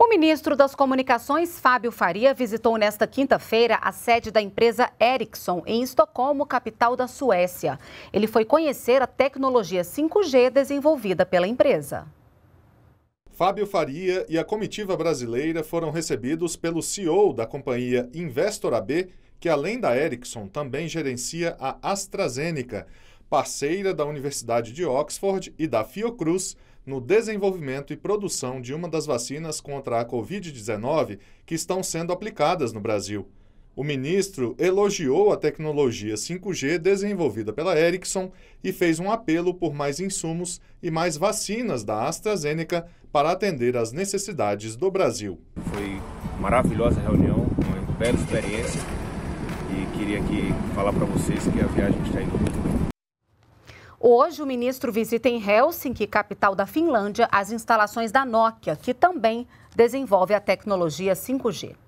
O ministro das Comunicações, Fábio Faria, visitou nesta quinta-feira a sede da empresa Ericsson, em Estocolmo, capital da Suécia. Ele foi conhecer a tecnologia 5G desenvolvida pela empresa. Fábio Faria e a comitiva brasileira foram recebidos pelo CEO da companhia Investor AB, que além da Ericsson também gerencia a AstraZeneca parceira da Universidade de Oxford e da Fiocruz, no desenvolvimento e produção de uma das vacinas contra a Covid-19 que estão sendo aplicadas no Brasil. O ministro elogiou a tecnologia 5G desenvolvida pela Ericsson e fez um apelo por mais insumos e mais vacinas da AstraZeneca para atender às necessidades do Brasil. Foi maravilhosa reunião, uma bela experiência e queria aqui falar para vocês que a viagem está indo muito bem. Hoje, o ministro visita em Helsinki, capital da Finlândia, as instalações da Nokia, que também desenvolve a tecnologia 5G.